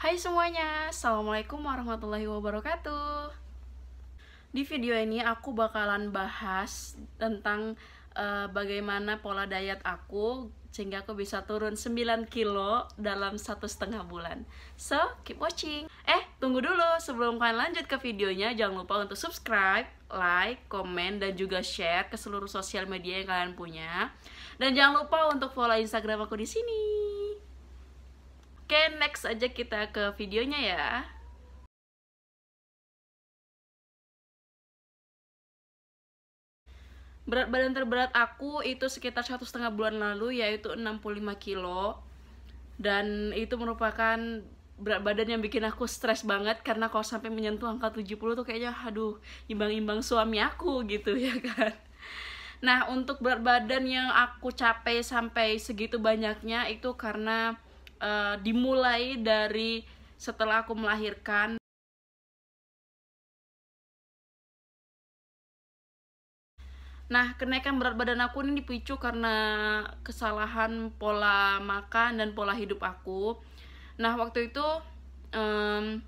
Hai semuanya, Assalamualaikum warahmatullahi wabarakatuh Di video ini aku bakalan bahas tentang uh, bagaimana pola diet aku Sehingga aku bisa turun 9 kilo dalam satu setengah bulan So, keep watching Eh, tunggu dulu, sebelum kalian lanjut ke videonya Jangan lupa untuk subscribe, like, komen, dan juga share ke seluruh sosial media yang kalian punya Dan jangan lupa untuk follow Instagram aku di sini next aja kita ke videonya ya. Berat badan terberat aku itu sekitar satu setengah bulan lalu yaitu 65 kilo dan itu merupakan berat badan yang bikin aku stres banget karena kalau sampai menyentuh angka 70 tuh kayaknya aduh imbang-imbang suami aku gitu ya kan Nah, untuk berat badan yang aku capek sampai segitu banyaknya itu karena uh, dimulai dari setelah aku melahirkan Nah, kenaikan berat badan aku ini dipicu karena kesalahan pola makan dan pola hidup aku. Nah, waktu itu um,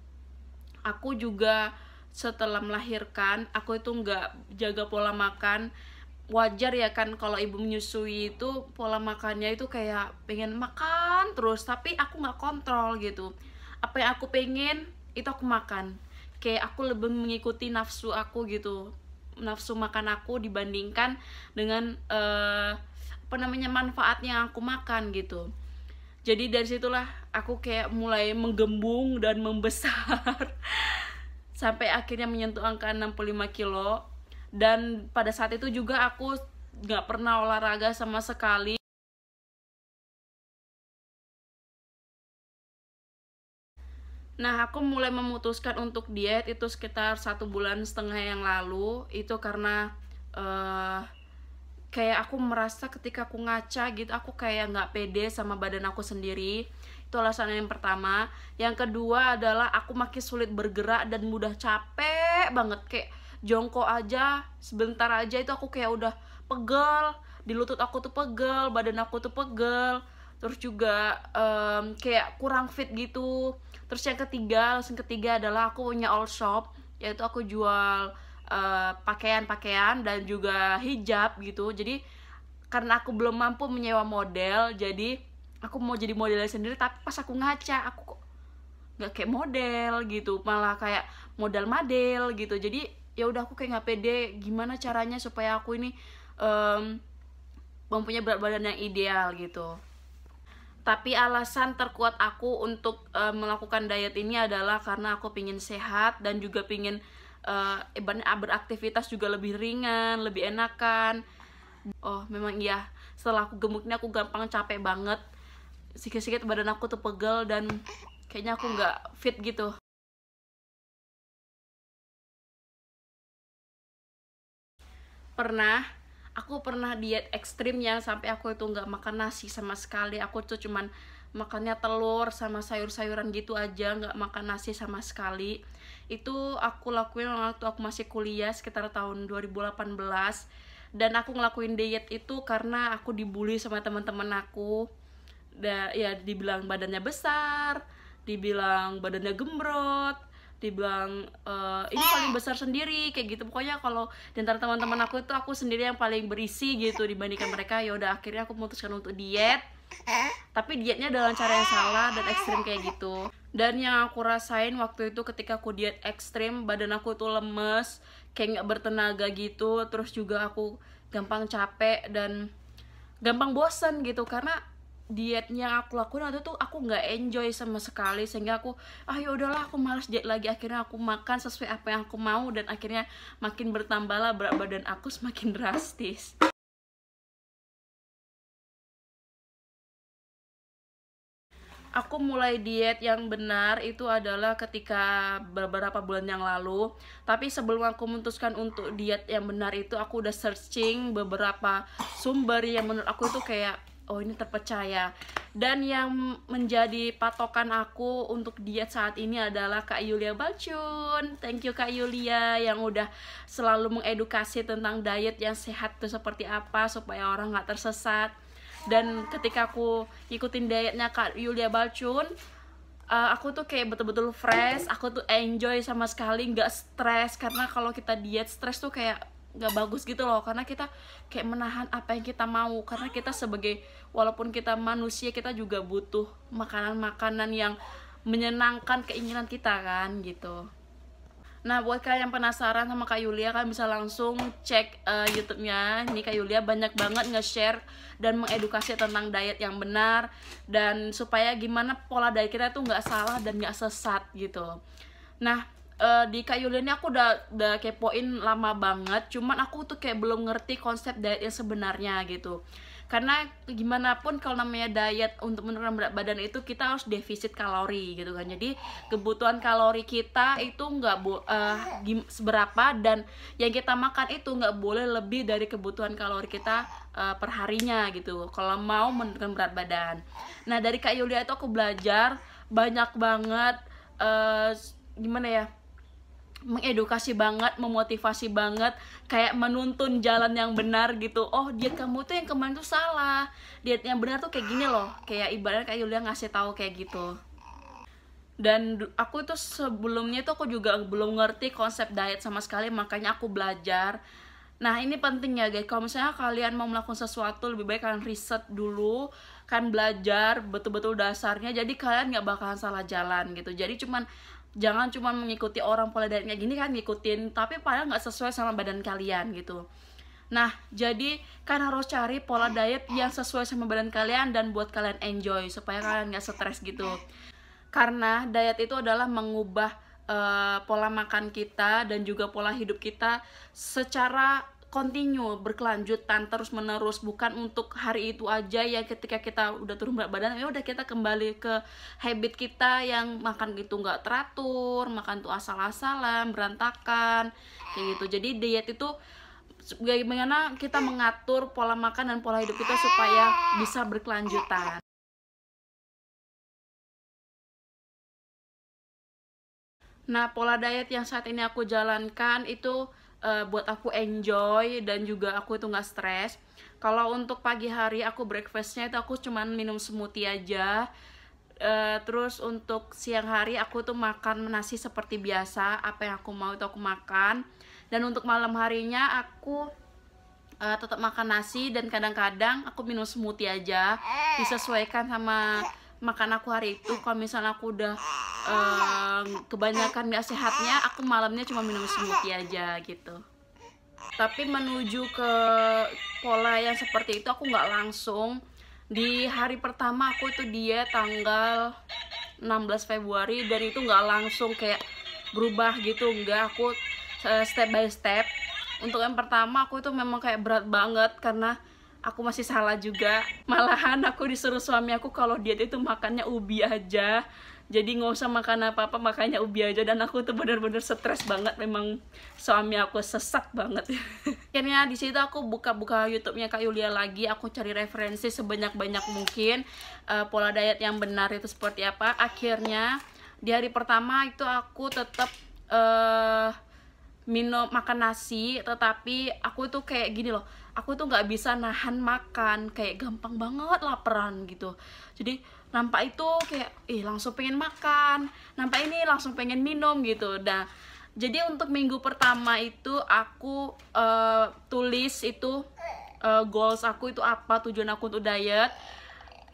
aku juga setelah melahirkan, aku itu nggak jaga pola makan wajar ya kan kalau ibu menyusui itu pola makannya itu kayak pengen makan terus tapi aku nggak kontrol gitu apa yang aku pengen itu aku makan kayak aku lebih mengikuti nafsu aku gitu nafsu makan aku dibandingkan dengan uh, apa namanya manfaat yang aku makan gitu jadi dari situlah aku kayak mulai menggembung dan membesar sampai akhirnya menyentuh angka 65 kilo dan pada saat itu juga aku nggak pernah olahraga sama sekali Nah, aku mulai memutuskan untuk diet itu sekitar satu bulan setengah yang lalu. Itu karena uh, kayak aku merasa ketika aku ngaca gitu, aku kayak nggak pede sama badan aku sendiri. Itu alasan yang pertama. Yang kedua adalah aku makin sulit bergerak dan mudah capek banget. Kayak jongkok aja sebentar aja itu aku kayak udah pegel di lutut aku tuh pegel badan aku tuh pegel terus juga um, kayak kurang fit gitu terus yang ketiga langsung ketiga adalah aku punya all shop yaitu aku jual eh, pakaian-pakaian uh, dan juga hijab gitu jadi karena aku belum mampu menyewa model jadi aku mau jadi modelnya sendiri tapi pas aku ngaca aku kok nggak kayak model gitu malah kayak model model gitu jadi ya udah aku kayak nggak pede gimana caranya supaya aku ini um, mempunyai berat badan yang ideal gitu tapi alasan terkuat aku untuk uh, melakukan diet ini adalah karena aku pingin sehat dan juga pingin uh, beraktivitas juga lebih ringan lebih enakan oh memang iya setelah aku gemuk ini aku gampang capek banget sikit-sikit badan aku tuh pegel dan kayaknya aku nggak fit gitu pernah aku pernah diet ekstrim yang sampai aku itu nggak makan nasi sama sekali aku tuh cuman makannya telur sama sayur-sayuran gitu aja nggak makan nasi sama sekali itu aku lakuin waktu aku masih kuliah sekitar tahun 2018 dan aku ngelakuin diet itu karena aku dibully sama teman-teman aku da ya dibilang badannya besar dibilang badannya gembrot dibilang uh, ini paling besar sendiri kayak gitu pokoknya kalau di antara teman-teman aku itu aku sendiri yang paling berisi gitu dibandingkan mereka ya udah akhirnya aku memutuskan untuk diet tapi dietnya dalam cara yang salah dan ekstrim kayak gitu dan yang aku rasain waktu itu ketika aku diet ekstrim badan aku tuh lemes kayak nggak bertenaga gitu terus juga aku gampang capek dan gampang bosen gitu karena dietnya aku lakuin waktu itu aku nggak enjoy sama sekali sehingga aku ah ya udahlah aku malas diet lagi akhirnya aku makan sesuai apa yang aku mau dan akhirnya makin bertambahlah berat badan aku semakin drastis aku mulai diet yang benar itu adalah ketika beberapa bulan yang lalu tapi sebelum aku memutuskan untuk diet yang benar itu aku udah searching beberapa sumber yang menurut aku itu kayak oh ini terpercaya dan yang menjadi patokan aku untuk diet saat ini adalah Kak Yulia Balcun thank you Kak Yulia yang udah selalu mengedukasi tentang diet yang sehat itu seperti apa supaya orang nggak tersesat dan ketika aku ikutin dietnya Kak Yulia Balcun uh, aku tuh kayak betul-betul fresh aku tuh enjoy sama sekali nggak stres karena kalau kita diet stres tuh kayak nggak bagus gitu loh karena kita kayak menahan apa yang kita mau karena kita sebagai walaupun kita manusia kita juga butuh makanan-makanan yang menyenangkan keinginan kita kan gitu Nah buat kalian yang penasaran sama Kak Yulia kan bisa langsung cek uh, YouTube-nya. Ini Kak Yulia banyak banget nge-share dan mengedukasi tentang diet yang benar dan supaya gimana pola diet kita itu nggak salah dan nggak sesat gitu. Nah uh, di Kayu ini aku udah udah kepoin lama banget cuman aku tuh kayak belum ngerti konsep diet yang sebenarnya gitu karena gimana pun kalau namanya diet untuk menurunkan berat badan itu kita harus defisit kalori gitu kan jadi kebutuhan kalori kita itu nggak uh, seberapa dan yang kita makan itu nggak boleh lebih dari kebutuhan kalori kita uh, perharinya gitu kalau mau menurunkan berat badan nah dari kak Yulia itu aku belajar banyak banget uh, gimana ya mengedukasi banget, memotivasi banget, kayak menuntun jalan yang benar gitu. Oh, diet kamu tuh yang kemarin tuh salah. Diet yang benar tuh kayak gini loh. Kayak ibaratnya kayak Yulia ngasih tahu kayak gitu. Dan aku itu sebelumnya tuh aku juga belum ngerti konsep diet sama sekali, makanya aku belajar. Nah, ini penting ya guys. Kalau misalnya kalian mau melakukan sesuatu, lebih baik kalian riset dulu, kan belajar betul-betul dasarnya. Jadi kalian nggak bakalan salah jalan gitu. Jadi cuman jangan cuma mengikuti orang pola dietnya gini kan ngikutin tapi padahal nggak sesuai sama badan kalian gitu nah jadi kalian harus cari pola diet yang sesuai sama badan kalian dan buat kalian enjoy supaya kalian nggak stres gitu karena diet itu adalah mengubah uh, pola makan kita dan juga pola hidup kita secara continue berkelanjutan terus menerus bukan untuk hari itu aja ya ketika kita udah turun berat badan ya udah kita kembali ke habit kita yang makan gitu nggak teratur makan tuh asal-asalan berantakan kayak gitu jadi diet itu bagaimana kita mengatur pola makan dan pola hidup kita supaya bisa berkelanjutan Nah, pola diet yang saat ini aku jalankan itu uh, buat aku enjoy dan juga aku itu nggak stres kalau untuk pagi hari aku breakfastnya itu aku cuman minum smoothie aja uh, terus untuk siang hari aku tuh makan nasi seperti biasa apa yang aku mau itu aku makan dan untuk malam harinya aku uh, tetap makan nasi dan kadang-kadang aku minum smoothie aja disesuaikan sama makan aku hari itu kalau misalnya aku udah um, kebanyakan gak sehatnya aku malamnya cuma minum smoothie aja gitu tapi menuju ke pola yang seperti itu aku nggak langsung di hari pertama aku itu dia tanggal 16 Februari dan itu nggak langsung kayak berubah gitu nggak aku eh, step by step untuk yang pertama aku itu memang kayak berat banget karena aku masih salah juga malahan aku disuruh suami aku kalau diet itu makannya ubi aja jadi nggak usah makan apa apa makannya ubi aja dan aku tuh bener-bener stres banget memang suami aku sesak banget akhirnya di situ aku buka-buka YouTube-nya Kak Yulia lagi aku cari referensi sebanyak-banyak mungkin uh, pola diet yang benar itu seperti apa akhirnya di hari pertama itu aku tetap uh, eh, minum makan nasi tetapi aku tuh kayak gini loh aku tuh nggak bisa nahan makan kayak gampang banget laparan gitu jadi nampak itu kayak ih langsung pengen makan nampak ini langsung pengen minum gitu dan nah, jadi untuk minggu pertama itu aku uh, tulis itu uh, goals aku itu apa tujuan aku untuk diet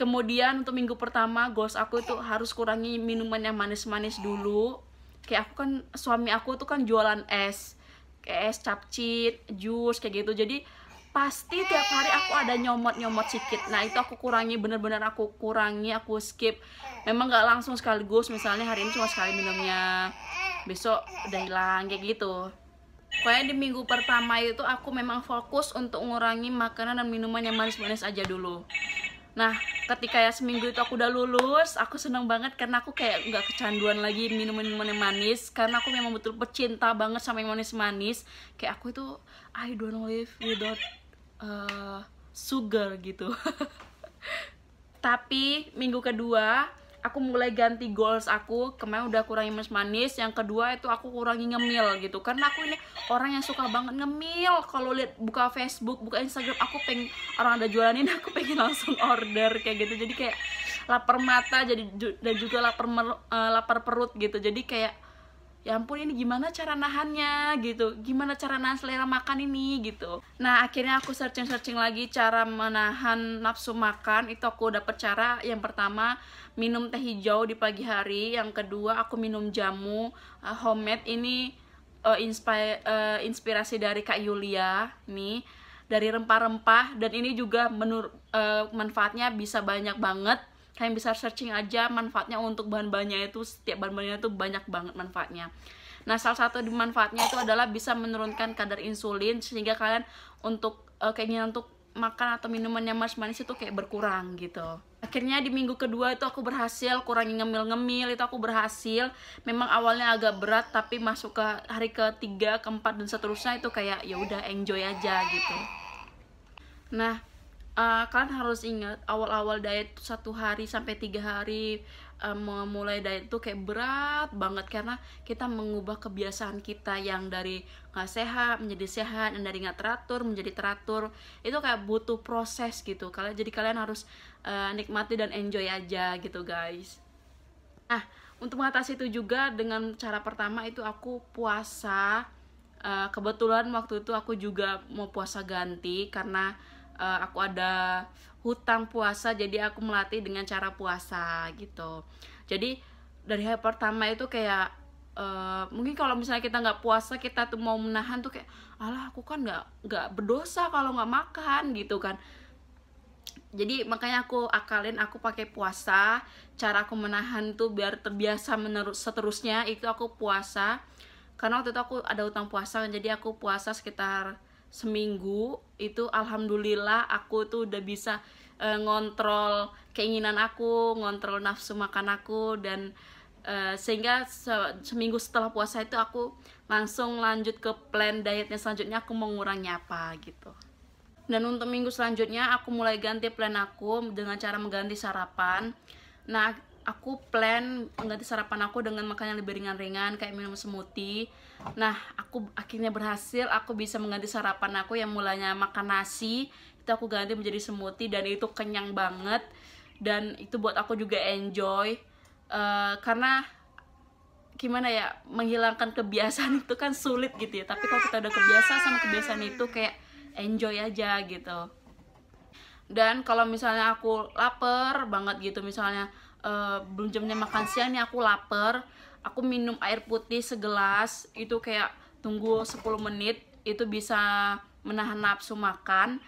kemudian untuk minggu pertama goals aku itu harus kurangi minuman yang manis-manis dulu kayak aku kan suami aku tuh kan jualan es kayak es capcit jus kayak gitu jadi pasti tiap hari aku ada nyomot-nyomot sedikit nah itu aku kurangi bener-bener aku kurangi aku skip memang nggak langsung sekaligus misalnya hari ini cuma sekali minumnya besok udah hilang kayak gitu Pokoknya di minggu pertama itu aku memang fokus untuk ngurangi makanan dan minuman yang manis-manis aja dulu Nah, ketika ya seminggu itu aku udah lulus, aku seneng banget karena aku kayak nggak kecanduan lagi minum minuman yang manis karena aku memang betul pecinta banget sama yang manis-manis. Kayak aku itu I don't live without uh, sugar gitu. Tapi minggu kedua aku mulai ganti goals aku kemarin udah kurangi manis-manis yang kedua itu aku kurangi ngemil gitu karena aku ini orang yang suka banget ngemil kalau lihat buka Facebook buka Instagram aku pengen orang ada jualanin aku pengen langsung order kayak gitu jadi kayak lapar mata jadi dan juga lapar eh, lapar perut gitu jadi kayak ya ampun ini gimana cara nahannya gitu gimana cara nahan selera makan ini gitu nah akhirnya aku searching searching lagi cara menahan nafsu makan itu aku dapet cara yang pertama minum teh hijau di pagi hari yang kedua aku minum jamu uh, homemade ini uh, inspire, uh, inspirasi dari kak Yulia nih dari rempah-rempah dan ini juga menur uh, manfaatnya bisa banyak banget kalian bisa searching aja manfaatnya untuk bahan-bahannya itu setiap bahan-bahannya itu banyak banget manfaatnya nah salah satu manfaatnya itu adalah bisa menurunkan kadar insulin sehingga kalian untuk uh, keinginan untuk makan atau minuman yang manis-manis itu kayak berkurang gitu akhirnya di minggu kedua itu aku berhasil kurangi ngemil-ngemil itu aku berhasil memang awalnya agak berat tapi masuk ke hari ketiga keempat dan seterusnya itu kayak ya udah enjoy aja gitu nah uh, kalian harus ingat awal-awal diet satu hari sampai tiga hari uh, memulai diet tuh kayak berat banget karena kita mengubah kebiasaan kita yang dari nggak sehat menjadi sehat dan dari nggak teratur menjadi teratur itu kayak butuh proses gitu kalian jadi kalian harus uh, nikmati dan enjoy aja gitu guys nah untuk mengatasi itu juga dengan cara pertama itu aku puasa kebetulan waktu itu aku juga mau puasa ganti karena uh, aku ada hutang puasa jadi aku melatih dengan cara puasa gitu jadi dari hari pertama itu kayak Uh, mungkin kalau misalnya kita nggak puasa kita tuh mau menahan tuh kayak alah aku kan nggak nggak berdosa kalau nggak makan gitu kan jadi makanya aku akalin aku pakai puasa cara aku menahan tuh biar terbiasa menerus seterusnya itu aku puasa karena waktu itu aku ada utang puasa jadi aku puasa sekitar seminggu itu alhamdulillah aku tuh udah bisa uh, ngontrol keinginan aku, ngontrol nafsu makan aku dan uh, sehingga se seminggu setelah puasa itu aku langsung lanjut ke plan dietnya selanjutnya aku mengurangi apa gitu. Dan untuk minggu selanjutnya aku mulai ganti plan aku dengan cara mengganti sarapan. Nah, aku plan mengganti sarapan aku dengan makan yang lebih ringan-ringan kayak minum smoothie Nah, aku akhirnya berhasil, aku bisa mengganti sarapan aku yang mulanya makan nasi, itu aku ganti menjadi smoothie dan itu kenyang banget dan itu buat aku juga enjoy uh, karena gimana ya menghilangkan kebiasaan itu kan sulit gitu ya tapi kalau kita udah kebiasa sama kebiasaan itu kayak enjoy aja gitu dan kalau misalnya aku lapar banget gitu misalnya uh, belum jamnya makan siang nih aku lapar aku minum air putih segelas itu kayak tunggu 10 menit itu bisa menahan nafsu makan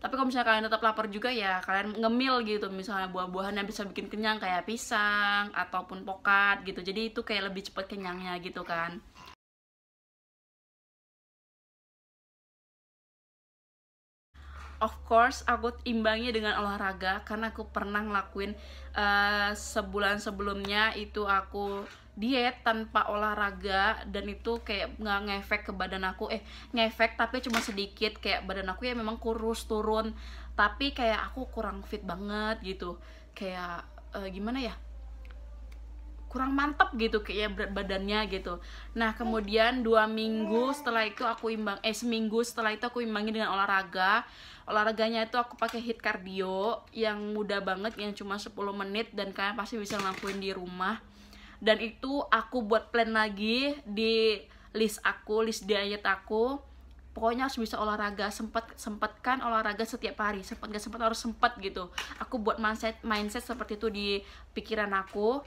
tapi kalau misalnya kalian tetap lapar juga ya kalian ngemil gitu misalnya buah-buahan yang bisa bikin kenyang kayak pisang ataupun pokat gitu jadi itu kayak lebih cepat kenyangnya gitu kan of course aku imbangi dengan olahraga karena aku pernah ngelakuin uh, sebulan sebelumnya itu aku diet tanpa olahraga dan itu kayak nggak ngefek ke badan aku eh ngefek tapi cuma sedikit kayak badan aku ya memang kurus turun tapi kayak aku kurang fit banget gitu kayak uh, gimana ya kurang mantep gitu kayak ya berat badannya gitu nah kemudian dua minggu setelah itu aku imbang eh seminggu setelah itu aku imbangi dengan olahraga olahraganya itu aku pakai hit cardio yang mudah banget yang cuma 10 menit dan kalian pasti bisa ngelakuin di rumah dan itu aku buat plan lagi di list aku list diet aku pokoknya harus bisa olahraga sempat sempatkan olahraga setiap hari sempat gak sempat harus sempat gitu aku buat mindset mindset seperti itu di pikiran aku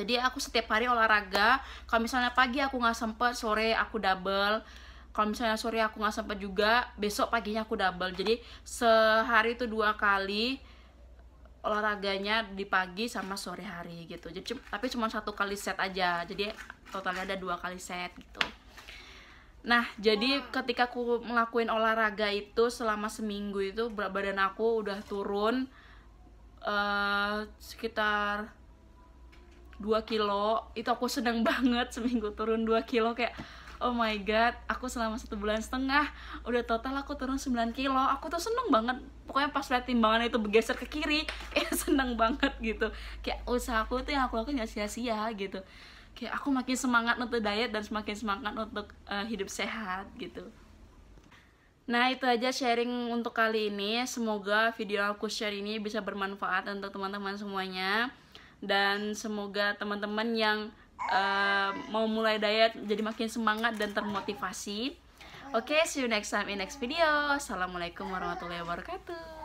jadi aku setiap hari olahraga kalau misalnya pagi aku nggak sempat sore aku double kalau misalnya sore aku nggak sempat juga besok paginya aku double jadi sehari itu dua kali olahraganya di pagi sama sore hari gitu jadi tapi cuma satu kali set aja jadi totalnya ada dua kali set gitu nah jadi ketika aku ngelakuin olahraga itu selama seminggu itu berat badan aku udah turun uh, sekitar 2 kilo itu aku seneng banget seminggu turun 2 kilo kayak oh my god aku selama satu bulan setengah udah total aku turun 9 kilo aku tuh seneng banget pokoknya pas liat timbangan itu bergeser ke kiri kayak seneng banget gitu kayak usaha aku tuh yang aku lakukan gak sia-sia gitu kayak aku makin semangat untuk diet dan semakin semangat untuk uh, hidup sehat gitu Nah itu aja sharing untuk kali ini Semoga video aku share ini bisa bermanfaat untuk teman-teman semuanya Dan semoga teman-teman yang uh, mau mulai diet jadi makin semangat dan termotivasi. Oke, okay, see you next time in next video. Assalamualaikum warahmatullahi wabarakatuh.